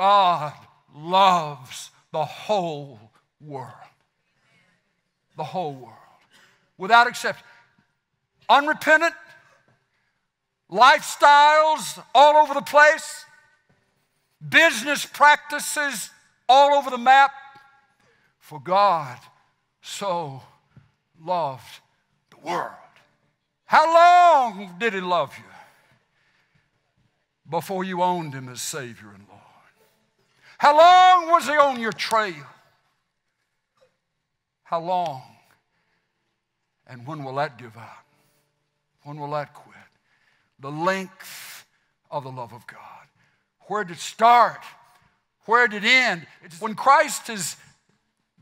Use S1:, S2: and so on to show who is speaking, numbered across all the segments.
S1: God loves the whole world. The whole world. Without exception. Unrepentant, lifestyles all over the place, business practices all over the map. For God so loved the world. How long did He love you before you owned Him as Savior and Lord? How long was he on your trail? How long? And when will that give out? When will that quit? The length of the love of God. Where did it start? Where did it end? It's when Christ is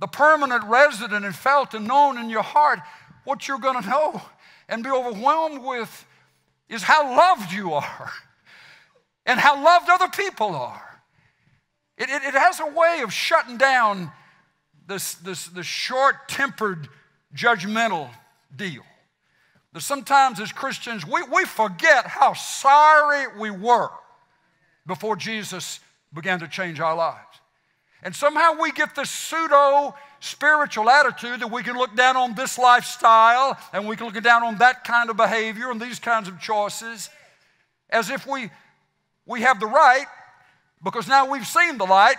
S1: the permanent resident and felt and known in your heart, what you're going to know and be overwhelmed with is how loved you are and how loved other people are. It, it, it has a way of shutting down this, this, this short tempered, judgmental deal. That sometimes as Christians, we, we forget how sorry we were before Jesus began to change our lives. And somehow we get this pseudo spiritual attitude that we can look down on this lifestyle and we can look down on that kind of behavior and these kinds of choices as if we, we have the right because now we've seen the light.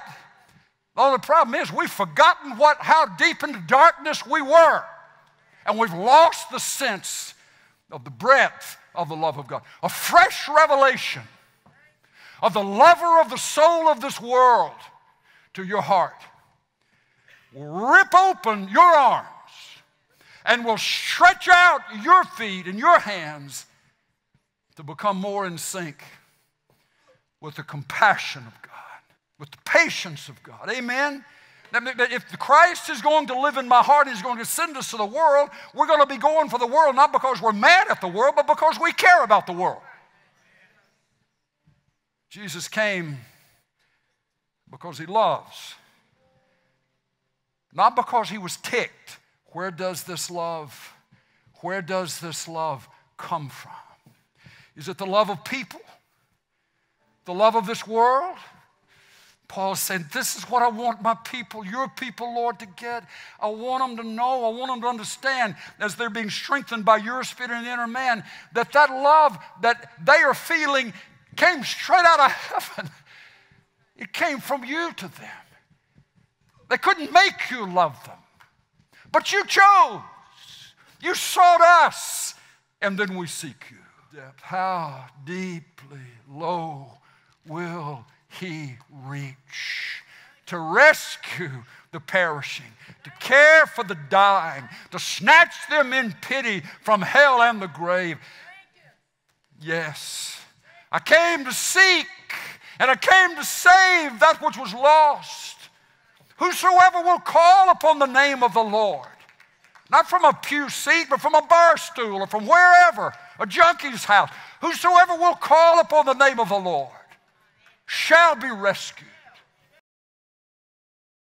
S1: The only problem is we've forgotten what, how deep in the darkness we were. And we've lost the sense of the breadth of the love of God. A fresh revelation of the lover of the soul of this world to your heart will rip open your arms and will stretch out your feet and your hands to become more in sync with the compassion of God, with the patience of God. Amen. If Christ is going to live in my heart and He's going to send us to the world, we're going to be going for the world not because we're mad at the world, but because we care about the world. Jesus came because He loves, not because He was ticked. Where does this love? Where does this love come from? Is it the love of people? the love of this world. Paul said, This is what I want my people, your people, Lord, to get. I want them to know, I want them to understand as they're being strengthened by your spirit and inner man that that love that they are feeling came straight out of heaven. It came from you to them. They couldn't make you love them, but you chose. You sought us, and then we seek you. How deeply, low, will he reach to rescue the perishing, to care for the dying, to snatch them in pity from hell and the grave. Yes, I came to seek and I came to save that which was lost. Whosoever will call upon the name of the Lord, not from a pew seat, but from a bar stool or from wherever, a junkie's house, whosoever will call upon the name of the Lord shall be rescued.